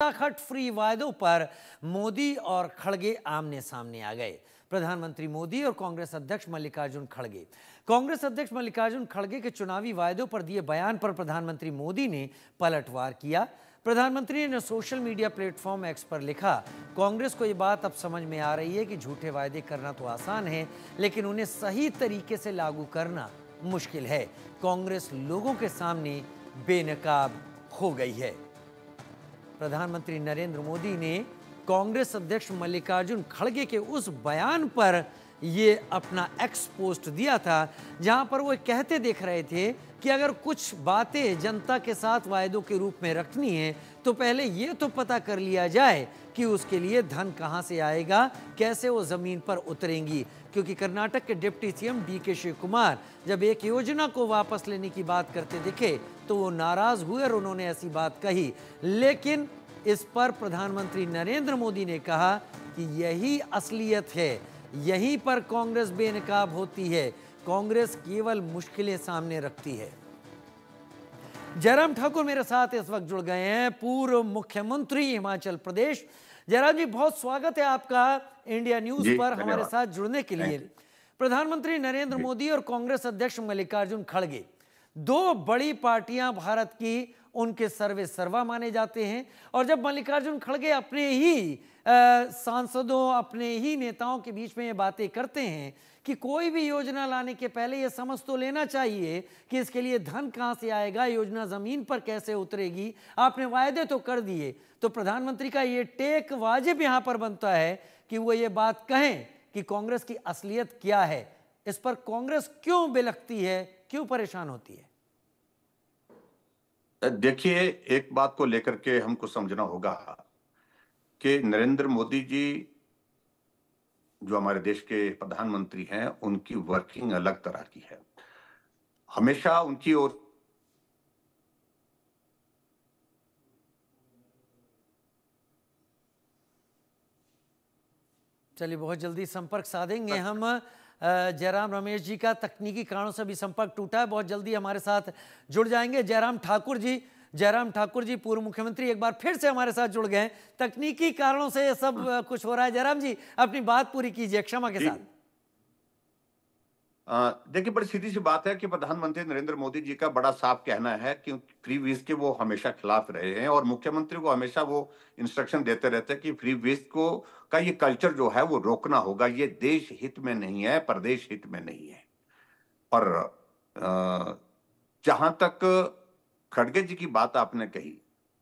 खट फ्री वायदों पर मोदी और खड़गे आमने सामने आ गए प्रधानमंत्री मोदी और कांग्रेस अध्यक्ष मल्लिकार्जुन खड़गे कांग्रेस अध्यक्ष मल्लिकार्जुन खड़गे के चुनावी वायदों पर दिए बयान पर प्रधानमंत्री मोदी ने पलटवार किया प्रधानमंत्री ने सोशल मीडिया प्लेटफॉर्म एक्स पर लिखा कांग्रेस को ये बात अब समझ में आ रही है कि झूठे वायदे करना तो आसान है लेकिन उन्हें सही तरीके से लागू करना मुश्किल है कांग्रेस लोगों के सामने बेनकाब हो गई है प्रधानमंत्री नरेंद्र मोदी ने कांग्रेस अध्यक्ष मल्लिकार्जुन खड़गे के उस बयान पर ये अपना एक्स पोस्ट दिया था जहां पर वो कहते देख रहे थे कि अगर कुछ बातें जनता के साथ वायदों के रूप में रखनी है तो पहले ये तो पता कर लिया जाए कि उसके लिए धन कहां से आएगा कैसे वो ज़मीन पर उतरेंगी क्योंकि कर्नाटक के डिप्टी सीएम डी के शिव कुमार जब एक योजना को वापस लेने की बात करते दिखे तो वो नाराज़ हुए और उन्होंने ऐसी बात कही लेकिन इस पर प्रधानमंत्री नरेंद्र मोदी ने कहा कि यही असलियत है यहीं पर कांग्रेस बेनकाब होती है कांग्रेस केवल मुश्किलें सामने रखती है जयराम ठाकुर मेरे साथ इस वक्त जुड़ गए हैं पूर्व मुख्यमंत्री हिमाचल प्रदेश जयराम जी बहुत स्वागत है आपका इंडिया न्यूज पर हमारे साथ जुड़ने के लिए प्रधानमंत्री नरेंद्र मोदी और कांग्रेस अध्यक्ष मल्लिकार्जुन खड़गे दो बड़ी पार्टियां भारत की उनके सर्वे सर्वा माने जाते हैं और जब मल्लिकार्जुन खड़गे अपने ही सांसदों अपने ही नेताओं के बीच में ये बातें करते हैं कि कोई भी योजना लाने के पहले यह समझ तो लेना चाहिए कि इसके लिए धन कहां से आएगा योजना ज़मीन पर कैसे उतरेगी आपने वायदे तो कर दिए तो प्रधानमंत्री का यह टेक वाजिब यहां पर बनता है कि वो ये बात कहें कि कांग्रेस की असलियत क्या है इस पर कांग्रेस क्यों बिलखती है क्यों परेशान होती है देखिए एक बात को लेकर के हमको समझना होगा कि नरेंद्र मोदी जी जो हमारे देश के प्रधानमंत्री हैं उनकी वर्किंग अलग तरह की है हमेशा उनकी ओर चलिए बहुत जल्दी संपर्क साधेंगे हम जयराम रमेश जी का तकनीकी कारणों से भी संपर्क टूटा है बहुत जल्दी हमारे साथ जुड़ जाएंगे जयराम ठाकुर जी जयराम ठाकुर जी पूर्व मुख्यमंत्री एक बार फिर से हमारे साथ जुड़ गए तकनीकी कारणों से ये सब हाँ। कुछ हो रहा है जयराम जी अपनी बात पूरी कीजिए क्षमा के साथ देखिए बड़ी सीधी सी बात है कि प्रधानमंत्री नरेंद्र मोदी जी का बड़ा साफ कहना है कि फ्री वीज के वो हमेशा खिलाफ रहे हैं और मुख्यमंत्री को हमेशा वो इंस्ट्रक्शन देते रहते हैं कि फ्री वीज को का ये कल्चर जो है वो रोकना होगा ये देश हित में नहीं है प्रदेश हित में नहीं है और जहां तक खड़गे जी की बात आपने कही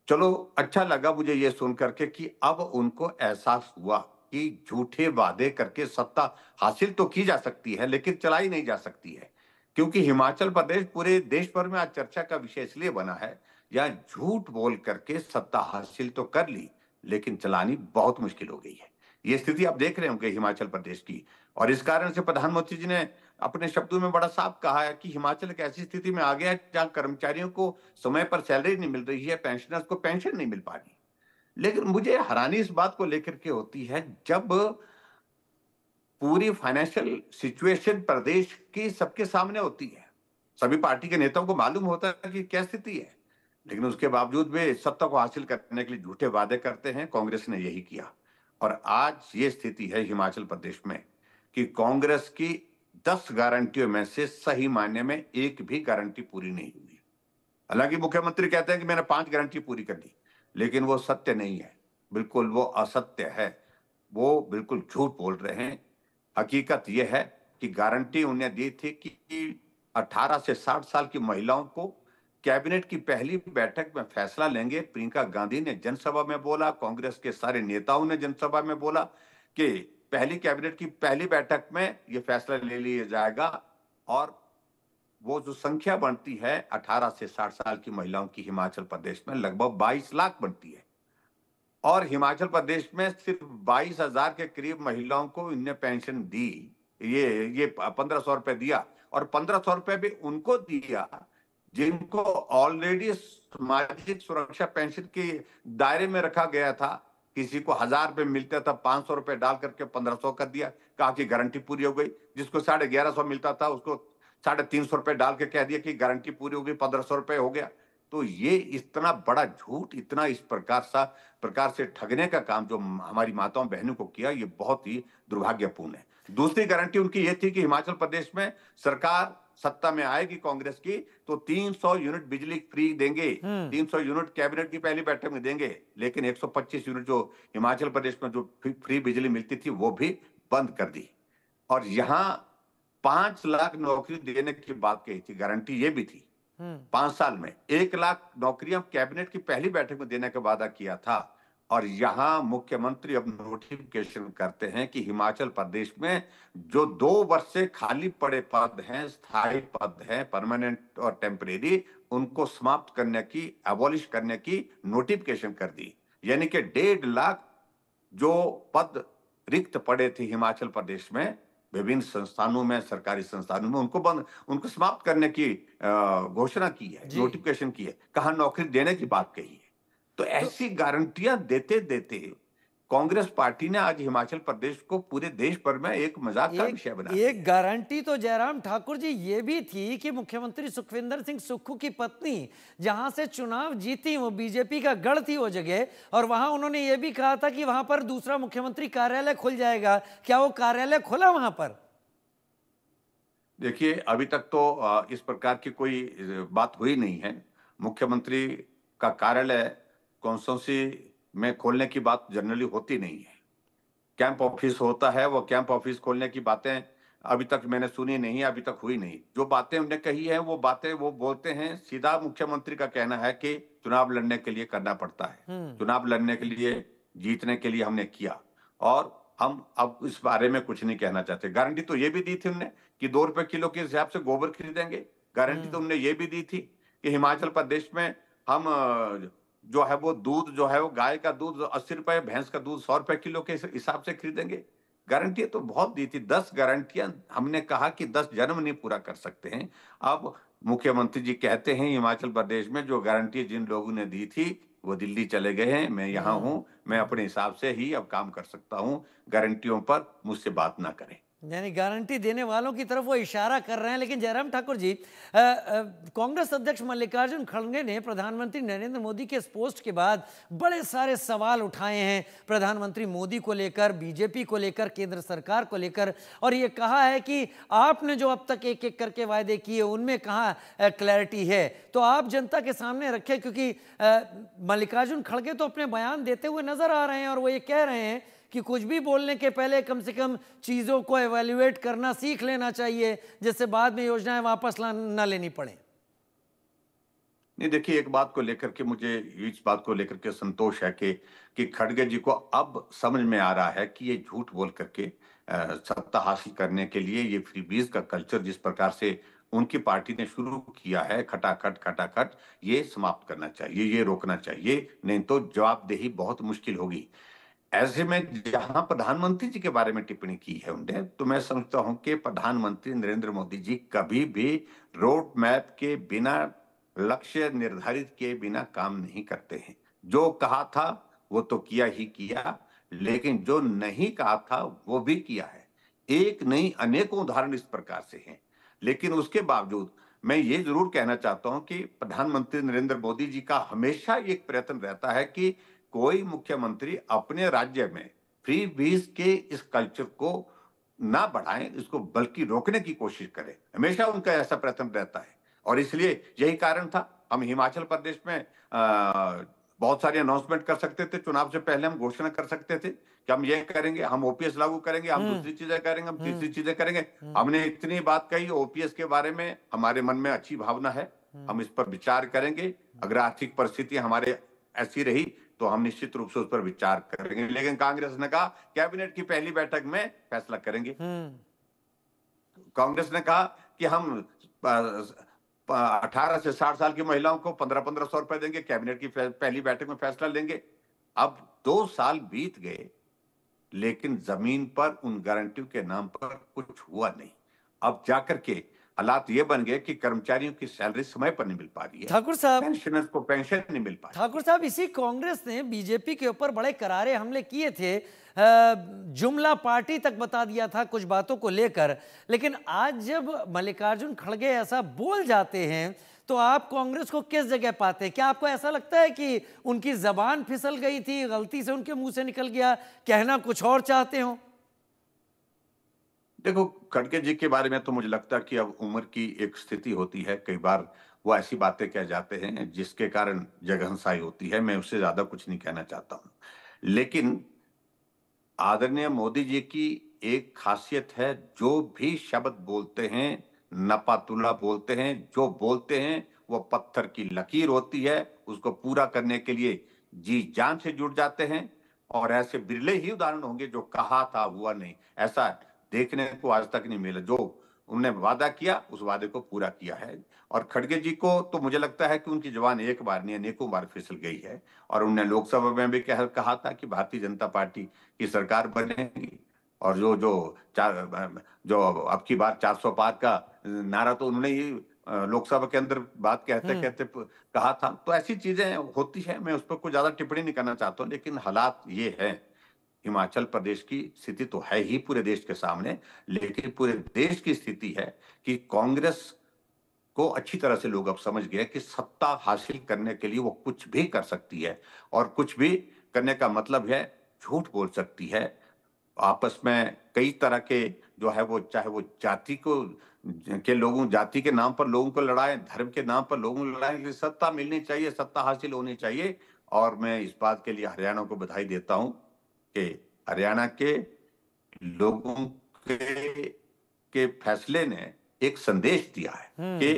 चलो अच्छा लगा मुझे ये सुन करके कि अब उनको एहसास हुआ कि झूठे वादे करके सत्ता हासिल तो की जा सकती है लेकिन चलाई नहीं जा सकती है क्योंकि हिमाचल प्रदेश पूरे देश भर में आज चर्चा का विषय इसलिए बना है या झूठ बोल करके सत्ता हासिल तो कर ली लेकिन चलानी बहुत मुश्किल हो गई है ये स्थिति आप देख रहे होंगे हिमाचल प्रदेश की और इस कारण से प्रधानमंत्री जी ने अपने शब्दों में बड़ा साफ कहा है कि हिमाचल एक ऐसी स्थिति में आ गया है जहां कर्मचारियों को समय पर सैलरी नहीं मिल रही है पेंशनर्स को पेंशन नहीं मिल पा रही लेकिन मुझे हैरानी इस बात को लेकर के होती है जब पूरी फाइनेंशियल सिचुएशन प्रदेश की सबके सामने होती है सभी पार्टी के नेताओं को मालूम होता है कि क्या स्थिति है लेकिन उसके बावजूद वे सत्ता को हासिल करने के लिए झूठे वादे करते हैं कांग्रेस ने यही किया और आज ये स्थिति है हिमाचल प्रदेश में कि कांग्रेस की दस गारंटियों में से सही मायने में एक भी गारंटी पूरी नहीं हुई हालांकि मुख्यमंत्री कहते हैं कि मैंने पांच गारंटी पूरी कर दी लेकिन वो सत्य नहीं है बिल्कुल वो असत्य है वो बिल्कुल झूठ बोल रहे हैं हकीकत यह है कि गारंटी उन्हें दी थी कि 18 से 60 साल की महिलाओं को कैबिनेट की पहली बैठक में फैसला लेंगे प्रियंका गांधी ने जनसभा में बोला कांग्रेस के सारे नेताओं ने जनसभा में बोला कि पहली कैबिनेट की पहली बैठक में यह फैसला ले लिया जाएगा और वो जो संख्या बनती है 18 से 60 साल की महिलाओं की हिमाचल प्रदेश में लगभग 22 लाख बनती है और हिमाचल प्रदेश में सिर्फ बाईस हजार के करीब महिलाओं को इनने पेंशन दी ये ये पंद्रह सौ रुपये दिया और पंद्रह सौ रुपये भी उनको दिया जिनको ऑलरेडी सामाजिक सुरक्षा पेंशन के दायरे में रखा गया था किसी को हजार रुपये मिलता था पांच सौ रुपये डाल करके पंद्रह सौ कर दिया कहा कि गारंटी पूरी हो गई जिसको साढ़े ग्यारह सौ मिलता था उसको साढ़े तीन सौ रुपये डाल के कह दिया कि गारंटी पूरी हो गई पंद्रह सौ रुपये हो गया तो ये इतना बड़ा झूठ इतना इस प्रकार सा प्रकार से ठगने का काम जो हमारी माताओं बहनों को किया ये बहुत ही दुर्भाग्यपूर्ण है दूसरी गारंटी उनकी ये थी कि हिमाचल प्रदेश में सरकार सत्ता में आएगी कांग्रेस की तो 300 यूनिट बिजली फ्री देंगे 300 हम्म। यूनिट कैबिनेट की पहली बैठक में देंगे लेकिन 125 यूनिट जो हिमाचल प्रदेश में जो फ्री बिजली मिलती थी वो भी बंद कर दी और यहाँ पांच लाख नौकरी देने की बात कही थी गारंटी ये भी थी हम्म। पांच साल में एक लाख नौकरियां कैबिनेट की पहली बैठक में देने का वादा किया था और यहां मुख्यमंत्री अब नोटिफिकेशन करते हैं कि हिमाचल प्रदेश में जो दो वर्ष से खाली पड़े पद हैं स्थायी पद हैं परमानेंट और टेम्परेरी उनको समाप्त करने की एबॉलिश करने की नोटिफिकेशन कर दी यानी कि डेढ़ लाख जो पद रिक्त पड़े थे हिमाचल प्रदेश में विभिन्न संस्थानों में सरकारी संस्थानों में उनको बंद उनको समाप्त करने की घोषणा की है नोटिफिकेशन की है कहा नौकरी देने की बात कही है तो, तो ऐसी गारंटियां देते देते कांग्रेस पार्टी ने आज हिमाचल प्रदेश को पूरे देश भर में एक मजाक का विषय बना एक गारंटी तो जयराम ठाकुर जी ये भी थी कि मुख्यमंत्री सुखविंदर सिंह सुक्खू की पत्नी जहां से चुनाव जीती वो बीजेपी का गढ़ थी वो जगह और वहां उन्होंने ये भी कहा था कि वहां पर दूसरा मुख्यमंत्री कार्यालय खुल जाएगा क्या वो कार्यालय खुला वहां पर देखिए अभी तक तो इस प्रकार की कोई बात हुई नहीं है मुख्यमंत्री का कार्यालय कॉन्स्टेंसी में खोलने की बात जनरली होती नहीं है कैंप ऑफिस होता है वो कैंप ऑफिस खोलने की बातें अभी तक मैंने सुनी नहीं अभी तक हुई नहीं जो बातें उन्हें कही है वो बातें वो बोलते हैं सीधा मुख्यमंत्री का कहना है कि चुनाव लड़ने के लिए करना पड़ता है हम्म। चुनाव लड़ने के लिए जीतने के लिए हमने किया और हम अब इस बारे में कुछ नहीं कहना चाहते गारंटी तो ये भी दी थी उनने कि दो रुपए किलो के हिसाब से गोबर खरीदेंगे गारंटी तो हम्म। उनने ये भी दी थी कि हिमाचल प्रदेश में हम जो है वो दूध जो है वो गाय का दूध अस्सी रुपए भैंस का दूध सौ रुपए किलो के हिसाब से खरीदेंगे गारंटी तो बहुत दी थी दस गारंटियां हमने कहा कि दस जन्म नहीं पूरा कर सकते हैं अब मुख्यमंत्री जी कहते हैं हिमाचल प्रदेश में जो गारंटी जिन लोगों ने दी थी वो दिल्ली चले गए हैं मैं यहाँ हम्म। हूँ मैं अपने हिसाब से ही अब काम कर सकता हूँ गारंटियों पर मुझसे बात ना करें यानी गारंटी देने वालों की तरफ वो इशारा कर रहे हैं लेकिन जयराम ठाकुर जी कांग्रेस अध्यक्ष मल्लिकार्जुन खड़गे ने प्रधानमंत्री नरेंद्र मोदी के इस पोस्ट के बाद बड़े सारे सवाल उठाए हैं प्रधानमंत्री मोदी को लेकर बीजेपी को लेकर केंद्र सरकार को लेकर और ये कहा है कि आपने जो अब तक एक एक करके वायदे किए उनमें कहाँ क्लैरिटी है तो आप जनता के सामने रखें क्योंकि मल्लिकार्जुन खड़गे तो अपने बयान देते हुए नजर आ रहे हैं और वो ये कह रहे हैं कि कुछ भी बोलने के पहले कम से कम चीज़ों को एवेल्युएट करना सीख लेना चाहिए जिससे बाद में योजनाएं वापस ना लेनी पड़े नहीं देखिए एक बात को लेकर के मुझे इस बात को लेकर के संतोष है कि कि खड़गे जी को अब समझ में आ रहा है कि ये झूठ बोल करके सत्ता हासिल करने के लिए ये फ्रीबीज का कल्चर जिस प्रकार से उनकी पार्टी ने शुरू किया है खटाखट खटाखट ये समाप्त करना चाहिए ये रोकना चाहिए नहीं तो जवाबदेही बहुत मुश्किल होगी ऐसे में जहां प्रधानमंत्री जी के बारे में टिप्पणी की है उन्हें तो मैं समझता हूं कि प्रधानमंत्री नरेंद्र मोदी जी कभी भी रोड मैप के बिना लक्ष्य निर्धारित किए बिना काम नहीं करते हैं जो कहा था वो तो किया ही किया लेकिन जो नहीं कहा था वो भी किया है एक नहीं अनेकों उदाहरण इस प्रकार से हैं लेकिन उसके बावजूद मैं ये जरूर कहना चाहता हूं कि प्रधानमंत्री नरेंद्र मोदी जी का हमेशा एक प्रयत्न रहता है कि कोई मुख्यमंत्री अपने राज्य में फ्री बीज के इस कल्चर को ना बढ़ाएं इसको बल्कि रोकने की कोशिश करें हमेशा उनका ऐसा प्रयत्न रहता है और इसलिए यही कारण था हम हिमाचल प्रदेश में आ, बहुत सारे अनाउंसमेंट कर सकते थे चुनाव से पहले हम घोषणा कर सकते थे कि हम ये करेंगे हम ओपीएस लागू करेंगे हम हम्म। दूसरी चीजें करेंगे हम हम्म। तीसरी चीजें करेंगे हम्म। हमने इतनी बात कही ओपीएस के बारे में हमारे मन में अच्छी भावना है हम इस पर विचार करेंगे अगर आर्थिक परिस्थिति हमारे ऐसी रही तो हम निश्चित रूप से उस पर विचार करेंगे लेकिन कांग्रेस ने कहा कैबिनेट की पहली बैठक में फैसला करेंगे हम्म। कांग्रेस ने कहा कि हम अठारह से साठ साल की महिलाओं को पंद्रह पंद्रह सौ रुपए देंगे कैबिनेट की पहली बैठक में फैसला लेंगे अब दो साल बीत गए लेकिन जमीन पर उन गारंटियों के नाम पर कुछ हुआ नहीं अब जाकर के हालात ये बन गए कि कर्मचारियों की सैलरी समय पर नहीं मिल पा रही है ठाकुर साहब पेंशनर्स को पेंशन नहीं मिल पा ठाकुर साहब इसी कांग्रेस ने बीजेपी के ऊपर बड़े करारे हमले किए थे जुमला पार्टी तक बता दिया था कुछ बातों को लेकर लेकिन आज जब मल्लिकार्जुन खड़गे ऐसा बोल जाते हैं तो आप कांग्रेस को किस जगह पाते क्या आपको ऐसा लगता है कि उनकी जबान फिसल गई थी गलती से उनके मुंह से निकल गया कहना कुछ और चाहते हो देखो खड़गे जी के बारे में तो मुझे लगता है कि अब उम्र की एक स्थिति होती है कई बार वो ऐसी बातें कह जाते हैं जिसके कारण जगहसाई होती है मैं उससे ज्यादा कुछ नहीं कहना चाहता हूं लेकिन आदरणीय मोदी जी की एक खासियत है जो भी शब्द बोलते हैं नपातुला बोलते हैं जो बोलते हैं वो पत्थर की लकीर होती है उसको पूरा करने के लिए जी जान से जुड़ जाते हैं और ऐसे बिरले ही उदाहरण होंगे जो कहा था हुआ नहीं ऐसा देखने को आज तक नहीं मिला जो उनने वादा किया उस वादे को पूरा किया है और खड़गे जी को तो मुझे लगता है कि उनकी जवान एक बार नहीं अनेकों बार फिसल गई है और उन्होंने लोकसभा में भी कह, कहा था कि भारतीय जनता पार्टी की सरकार बनेगी और जो जो चार जो अब की बार चार सौ पार का नारा तो उन्होंने ही लोकसभा के अंदर बात कहते हम्म। कहते कहा था तो ऐसी चीजें होती है मैं उस पर कोई ज्यादा टिप्पणी नहीं करना चाहता हूँ लेकिन हालात ये है हिमाचल प्रदेश की स्थिति तो है ही पूरे देश के सामने लेकिन पूरे देश की स्थिति है कि कांग्रेस को अच्छी तरह से लोग अब समझ गए कि सत्ता हासिल करने के लिए वो कुछ भी कर सकती है और कुछ भी करने का मतलब है झूठ बोल सकती है आपस में कई तरह के जो है वो चाहे वो जाति को के लोगों जाति के नाम पर लोगों को लड़ाएं धर्म के नाम पर लोगों को लड़ाएं सत्ता मिलनी चाहिए सत्ता हासिल होनी चाहिए और मैं इस बात के लिए हरियाणा को बधाई देता हूँ के हरियाणा के लोगों के के फैसले ने एक संदेश दिया है हम्म। कि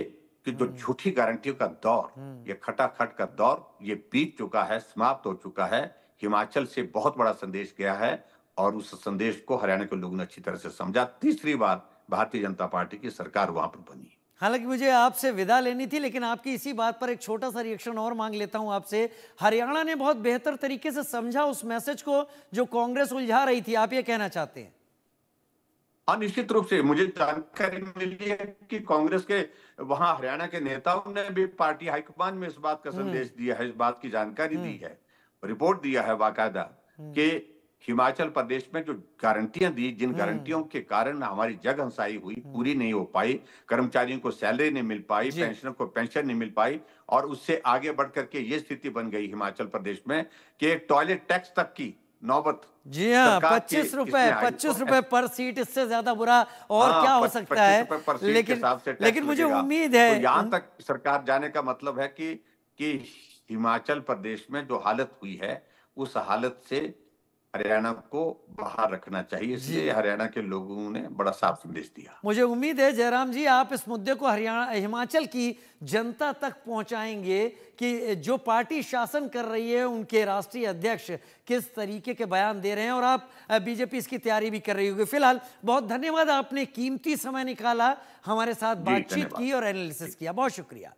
कि जो हम्म। झूठी गारंटियों का दौर हम्म। ये खटाखट का दौर ये बीत चुका है समाप्त हो चुका है हिमाचल से बहुत बड़ा संदेश गया है और उस संदेश को हरियाणा के लोगों ने अच्छी तरह से समझा तीसरी बार भारतीय जनता पार्टी की सरकार वहां पर बनी हालांकि मुझे आपसे विदा लेनी थी लेकिन आपकी इसी बात पर एक छोटा सा रिएक्शन और मांग लेता हूं आपसे हरियाणा ने बहुत बेहतर तरीके से समझा उस मैसेज को जो कांग्रेस उलझा रही थी आप ये कहना चाहते हैं हाँ निश्चित रूप से मुझे जानकारी मिली है कि कांग्रेस के वहां हरियाणा के नेताओं ने भी पार्टी हाईकमान में इस बात का हम्म। संदेश दिया है इस बात की जानकारी हम्म। दी है रिपोर्ट दिया है बाकायदा हम्म। कि हिमाचल प्रदेश में जो गारंटियां दी जिन हम्म। गारंटियों के कारण हमारी जग हंसाई हुई हम्म। पूरी नहीं हो पाई कर्मचारियों को सैलरी नहीं मिल पाई पेंशनर को पेंशन नहीं मिल पाई और उससे आगे बढ़ करके ये स्थिति बन गई हिमाचल प्रदेश में कि एक टॉयलेट टैक्स तक की नौबत जी हाँ पच्चीस रुपए पच्चीस रुपए पर सीट इससे ज्यादा बुरा और हाँ, क्या हो सकता है लेकिन लेकिन मुझे उम्मीद है तो यहाँ तक सरकार जाने का मतलब है कि कि हिमाचल प्रदेश में जो हालत हुई है उस हालत से हरियाणा को बाहर रखना चाहिए इसलिए हरियाणा के लोगों ने बड़ा साफ संदेश दिया मुझे उम्मीद है जयराम जी आप इस मुद्दे को हरियाणा हिमाचल की जनता तक पहुंचाएंगे कि जो पार्टी शासन कर रही है उनके राष्ट्रीय अध्यक्ष किस तरीके के बयान दे रहे हैं और आप बीजेपी इसकी तैयारी भी कर रही होगी फिलहाल बहुत धन्यवाद आपने कीमती समय निकाला हमारे साथ बातचीत की और एनालिसिस किया बहुत शुक्रिया